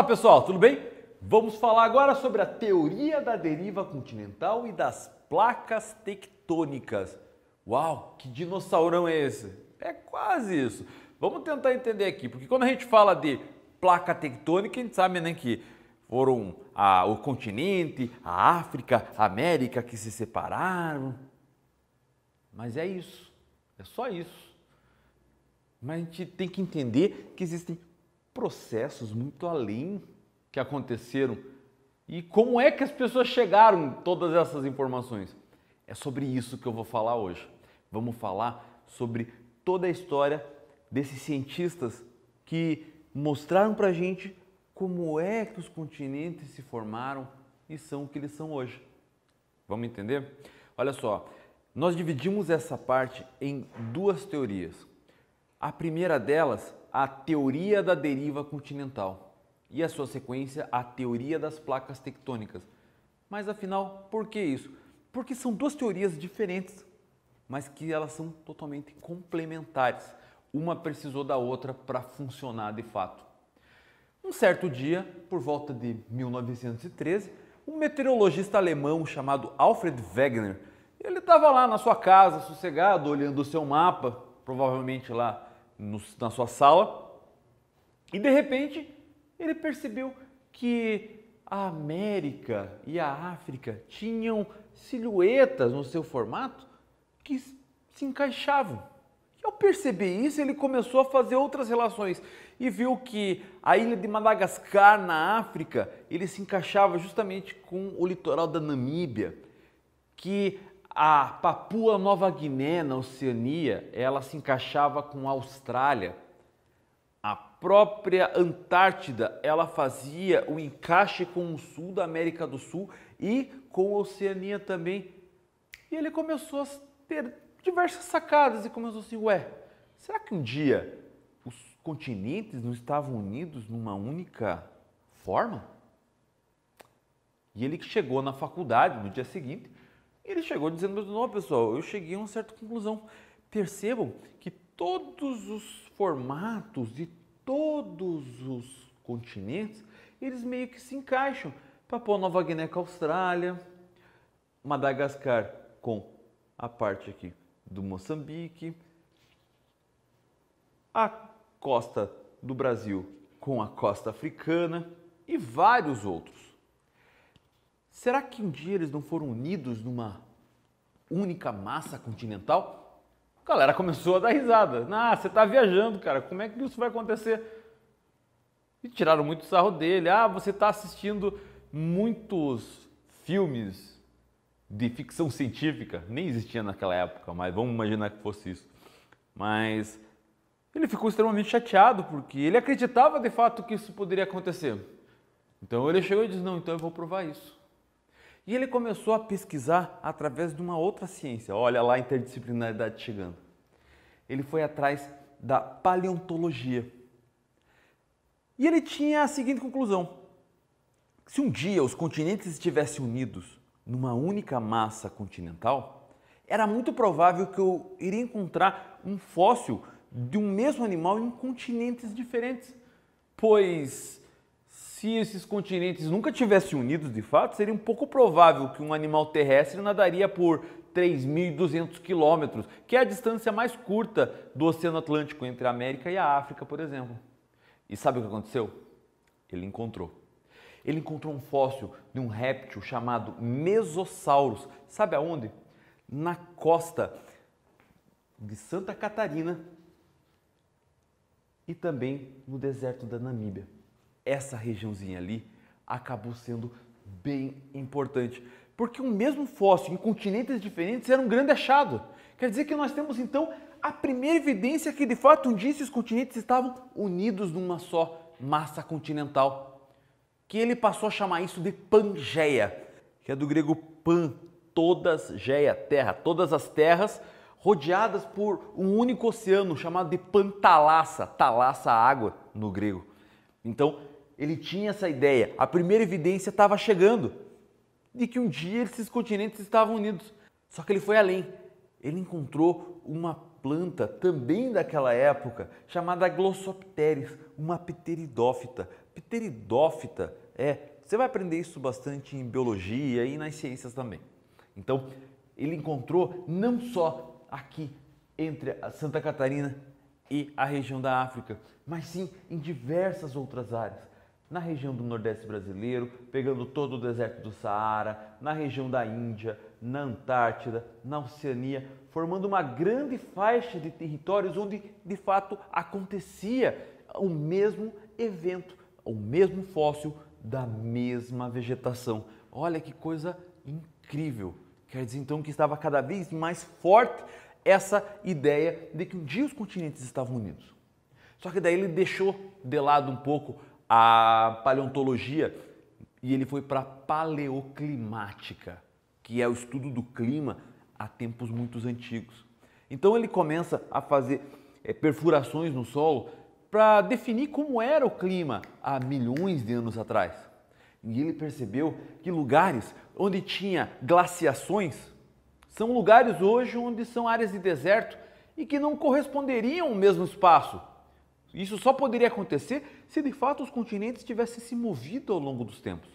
Olá pessoal, tudo bem? Vamos falar agora sobre a teoria da deriva continental e das placas tectônicas. Uau, que dinossaurão é esse? É quase isso. Vamos tentar entender aqui, porque quando a gente fala de placa tectônica, a gente sabe né, que foram a, o continente, a África, a América que se separaram. Mas é isso, é só isso. Mas a gente tem que entender que existem processos muito além que aconteceram. E como é que as pessoas chegaram todas essas informações? É sobre isso que eu vou falar hoje. Vamos falar sobre toda a história desses cientistas que mostraram para gente como é que os continentes se formaram e são o que eles são hoje. Vamos entender? Olha só, nós dividimos essa parte em duas teorias. A primeira delas a teoria da deriva continental e a sua sequência, a teoria das placas tectônicas. Mas afinal, por que isso? Porque são duas teorias diferentes, mas que elas são totalmente complementares. Uma precisou da outra para funcionar de fato. Um certo dia, por volta de 1913, um meteorologista alemão chamado Alfred Wegener, ele estava lá na sua casa, sossegado, olhando o seu mapa, provavelmente lá no, na sua sala e de repente ele percebeu que a América e a África tinham silhuetas no seu formato que se encaixavam. E ao perceber isso, ele começou a fazer outras relações e viu que a ilha de Madagascar, na África, ele se encaixava justamente com o litoral da Namíbia, que a Papua Nova Guiné, na Oceania, ela se encaixava com a Austrália. A própria Antártida, ela fazia o encaixe com o sul da América do Sul e com a Oceania também. E ele começou a ter diversas sacadas e começou assim, ué, será que um dia os continentes não estavam unidos numa única forma? E ele chegou na faculdade no dia seguinte ele chegou dizendo: Não, pessoal, eu cheguei a uma certa conclusão. Percebam que todos os formatos de todos os continentes eles meio que se encaixam. Papua Nova Guiné com a Austrália, Madagascar com a parte aqui do Moçambique, a costa do Brasil com a costa africana e vários outros. Será que um dia eles não foram unidos numa única massa continental? A galera começou a dar risada. Ah, você está viajando, cara. Como é que isso vai acontecer? E tiraram muito sarro dele. Ah, você está assistindo muitos filmes de ficção científica. Nem existia naquela época, mas vamos imaginar que fosse isso. Mas ele ficou extremamente chateado porque ele acreditava de fato que isso poderia acontecer. Então ele chegou e disse: Não, então eu vou provar isso. E ele começou a pesquisar através de uma outra ciência. Olha lá a interdisciplinaridade chegando. Ele foi atrás da paleontologia. E ele tinha a seguinte conclusão: se um dia os continentes estivessem unidos numa única massa continental, era muito provável que eu iria encontrar um fóssil de um mesmo animal em continentes diferentes, pois se esses continentes nunca tivessem unidos de fato, seria um pouco provável que um animal terrestre nadaria por 3.200 quilômetros, que é a distância mais curta do Oceano Atlântico entre a América e a África, por exemplo. E sabe o que aconteceu? Ele encontrou. Ele encontrou um fóssil de um réptil chamado Mesossauros. Sabe aonde? Na costa de Santa Catarina e também no deserto da Namíbia essa regiãozinha ali acabou sendo bem importante. Porque o mesmo fóssil em continentes diferentes era um grande achado. Quer dizer que nós temos então a primeira evidência que de fato um dia esses continentes estavam unidos numa só massa continental. Que ele passou a chamar isso de Pangeia, que é do grego pan, todas, geia, terra, todas as terras rodeadas por um único oceano chamado de Pantalassa, talassa água no grego. Então, ele tinha essa ideia, a primeira evidência estava chegando de que um dia esses continentes estavam unidos. Só que ele foi além. Ele encontrou uma planta também daquela época chamada Glossopteris, uma pteridófita. Pteridófita é, você vai aprender isso bastante em biologia e nas ciências também. Então, ele encontrou não só aqui entre a Santa Catarina e a região da África, mas sim em diversas outras áreas na região do Nordeste brasileiro, pegando todo o deserto do Saara, na região da Índia, na Antártida, na Oceania, formando uma grande faixa de territórios onde de fato acontecia o mesmo evento, o mesmo fóssil da mesma vegetação. Olha que coisa incrível! Quer dizer então que estava cada vez mais forte essa ideia de que um dia os continentes estavam unidos. Só que daí ele deixou de lado um pouco a paleontologia e ele foi para a paleoclimática, que é o estudo do clima há tempos muito antigos. Então ele começa a fazer é, perfurações no solo para definir como era o clima há milhões de anos atrás. E ele percebeu que lugares onde tinha glaciações são lugares hoje onde são áreas de deserto e que não corresponderiam ao mesmo espaço isso só poderia acontecer se de fato os continentes tivessem se movido ao longo dos tempos.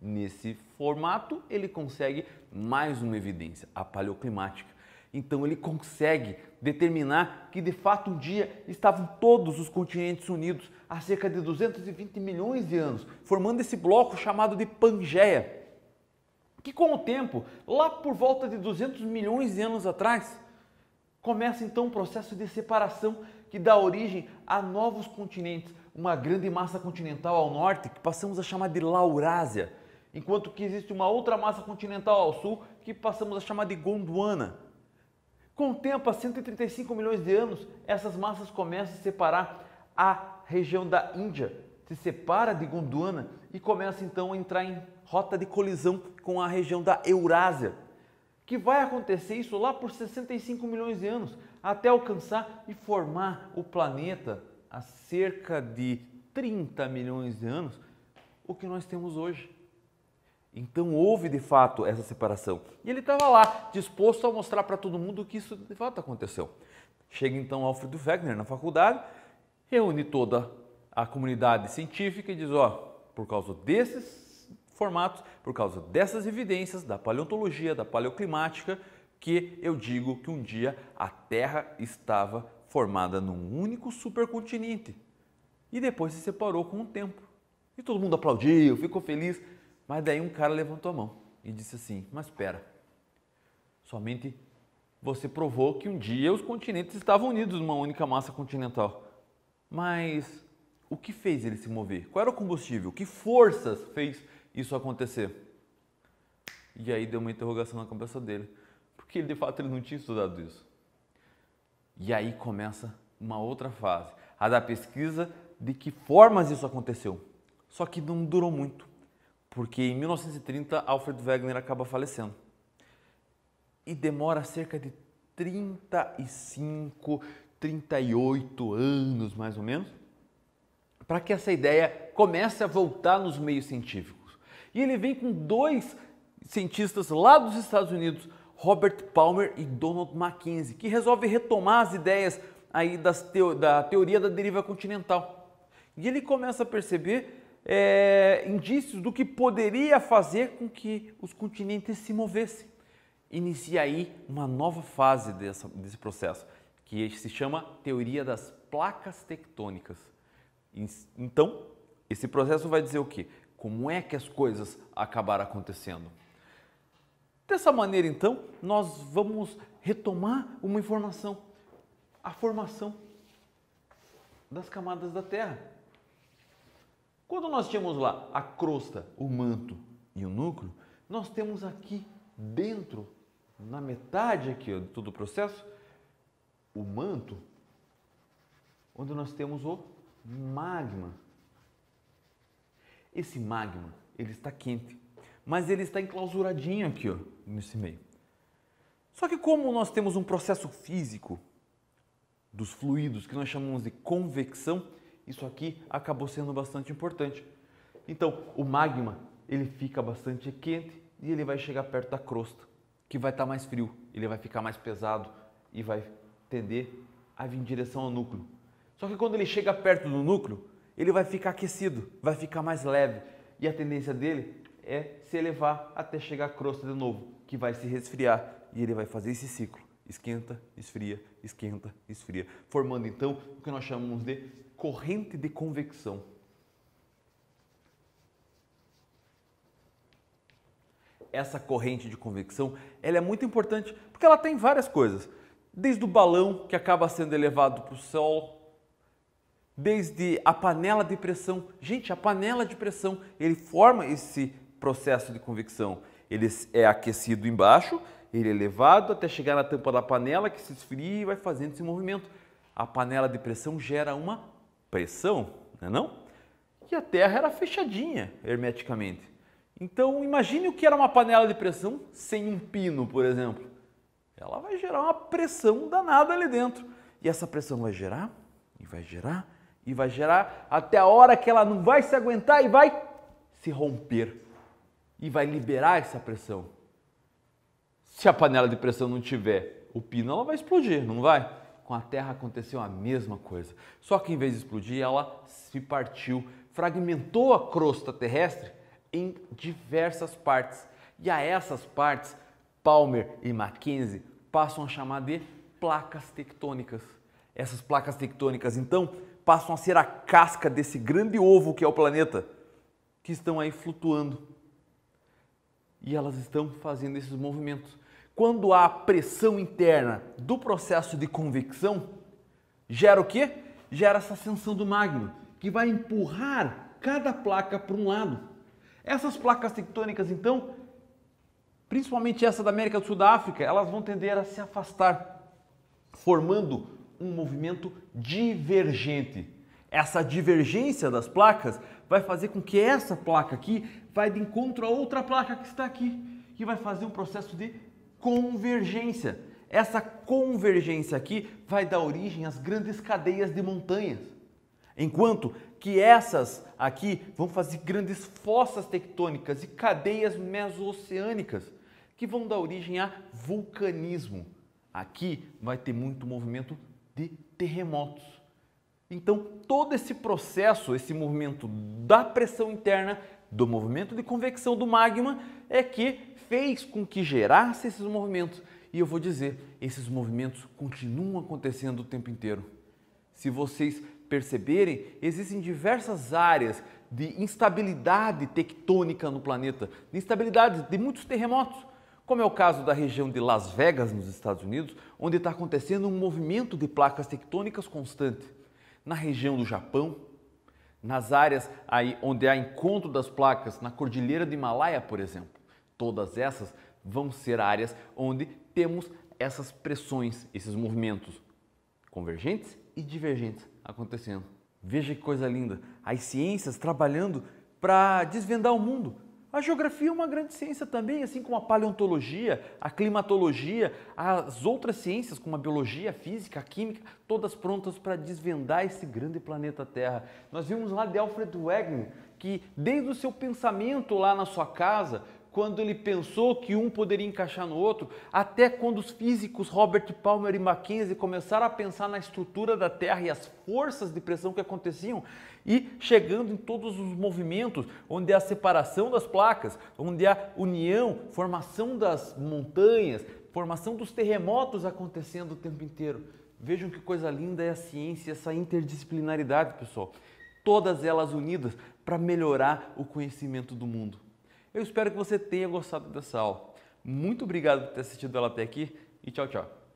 Nesse formato, ele consegue mais uma evidência, a paleoclimática. Então ele consegue determinar que de fato um dia estavam todos os continentes unidos há cerca de 220 milhões de anos, formando esse bloco chamado de Pangeia, que com o tempo, lá por volta de 200 milhões de anos atrás, começa então um processo de separação que dá origem a novos continentes, uma grande massa continental ao norte que passamos a chamar de Laurásia, enquanto que existe uma outra massa continental ao sul que passamos a chamar de Gondwana. Com o tempo, há 135 milhões de anos, essas massas começam a separar a região da Índia, se separa de Gondwana e começa então a entrar em rota de colisão com a região da Eurásia, que vai acontecer isso lá por 65 milhões de anos, até alcançar e formar o planeta há cerca de 30 milhões de anos o que nós temos hoje. Então houve de fato essa separação. E ele estava lá, disposto a mostrar para todo mundo que isso de fato aconteceu. Chega então Alfred Wegener na faculdade, reúne toda a comunidade científica e diz: ó, por causa desses formatos, por causa dessas evidências da paleontologia, da paleoclimática, que eu digo que um dia a Terra estava formada num único supercontinente e depois se separou com o tempo. E todo mundo aplaudiu, ficou feliz, mas daí um cara levantou a mão e disse assim: "Mas espera. Somente você provou que um dia os continentes estavam unidos numa única massa continental. Mas o que fez ele se mover? Qual era o combustível? Que forças fez isso acontecer?" E aí deu uma interrogação na cabeça dele porque de fato ele não tinha estudado isso. E aí começa uma outra fase, a da pesquisa de que formas isso aconteceu. Só que não durou muito, porque em 1930 Alfred Wegener acaba falecendo. E demora cerca de 35, 38 anos mais ou menos, para que essa ideia comece a voltar nos meios científicos. E ele vem com dois cientistas lá dos Estados Unidos, Robert Palmer e Donald McKinsey, que resolve retomar as ideias aí da teoria da deriva continental. E ele começa a perceber é, indícios do que poderia fazer com que os continentes se movessem. Inicia aí uma nova fase dessa, desse processo, que se chama teoria das placas tectônicas. Então, esse processo vai dizer o quê? Como é que as coisas acabaram acontecendo? Dessa maneira, então, nós vamos retomar uma informação, a formação das camadas da Terra. Quando nós tínhamos lá a crosta, o manto e o núcleo, nós temos aqui dentro, na metade aqui de todo o processo, o manto, onde nós temos o magma. Esse magma, ele está quente, mas ele está enclausuradinho aqui, ó nesse meio. Só que como nós temos um processo físico dos fluidos que nós chamamos de convecção, isso aqui acabou sendo bastante importante. Então, o magma, ele fica bastante quente e ele vai chegar perto da crosta, que vai estar tá mais frio, ele vai ficar mais pesado e vai tender a vir em direção ao núcleo. Só que quando ele chega perto do núcleo, ele vai ficar aquecido, vai ficar mais leve e a tendência dele é se elevar até chegar à crosta de novo que vai se resfriar e ele vai fazer esse ciclo. Esquenta, esfria, esquenta, esfria, formando então o que nós chamamos de corrente de convecção. Essa corrente de convecção, ela é muito importante porque ela tem várias coisas, desde o balão que acaba sendo elevado para o sol, desde a panela de pressão. Gente, a panela de pressão, ele forma esse processo de convecção ele é aquecido embaixo, ele é elevado até chegar na tampa da panela que se esfria e vai fazendo esse movimento. A panela de pressão gera uma pressão, não é não? E a Terra era fechadinha hermeticamente. Então imagine o que era uma panela de pressão sem um pino, por exemplo. Ela vai gerar uma pressão danada ali dentro. E essa pressão vai gerar, e vai gerar, e vai gerar, até a hora que ela não vai se aguentar e vai se romper e vai liberar essa pressão. Se a panela de pressão não tiver o pino, ela vai explodir, não vai? Com a Terra aconteceu a mesma coisa. Só que em vez de explodir, ela se partiu, fragmentou a crosta terrestre em diversas partes. E a essas partes, Palmer e Mackenzie passam a chamar de placas tectônicas. Essas placas tectônicas, então, passam a ser a casca desse grande ovo que é o planeta, que estão aí flutuando e elas estão fazendo esses movimentos. Quando há pressão interna do processo de convecção, gera o quê? Gera essa ascensão do magma, que vai empurrar cada placa para um lado. Essas placas tectônicas, então, principalmente essa da América do Sul da África, elas vão tender a se afastar, formando um movimento divergente. Essa divergência das placas vai fazer com que essa placa aqui vai de encontro a outra placa que está aqui e vai fazer um processo de convergência. Essa convergência aqui vai dar origem às grandes cadeias de montanhas. Enquanto que essas aqui vão fazer grandes fossas tectônicas e cadeias mesoceânicas que vão dar origem a vulcanismo. Aqui vai ter muito movimento de terremotos. Então, todo esse processo, esse movimento da pressão interna, do movimento de convecção do magma, é que fez com que gerasse esses movimentos. E eu vou dizer, esses movimentos continuam acontecendo o tempo inteiro. Se vocês perceberem, existem diversas áreas de instabilidade tectônica no planeta, de instabilidade de muitos terremotos, como é o caso da região de Las Vegas, nos Estados Unidos, onde está acontecendo um movimento de placas tectônicas constante na região do Japão, nas áreas aí onde há encontro das placas, na Cordilheira do Himalaia, por exemplo. Todas essas vão ser áreas onde temos essas pressões, esses movimentos convergentes e divergentes acontecendo. Veja que coisa linda! As ciências trabalhando para desvendar o mundo, a geografia é uma grande ciência também, assim como a paleontologia, a climatologia, as outras ciências, como a biologia, a física, a química, todas prontas para desvendar esse grande planeta Terra. Nós vimos lá de Alfred Wegener que, desde o seu pensamento lá na sua casa, quando ele pensou que um poderia encaixar no outro, até quando os físicos Robert Palmer e Mackenzie começaram a pensar na estrutura da Terra e as forças de pressão que aconteciam, e chegando em todos os movimentos, onde há separação das placas, onde há união, formação das montanhas, formação dos terremotos acontecendo o tempo inteiro. Vejam que coisa linda é a ciência, essa interdisciplinaridade, pessoal. Todas elas unidas para melhorar o conhecimento do mundo. Eu espero que você tenha gostado dessa aula. Muito obrigado por ter assistido ela até aqui e tchau, tchau.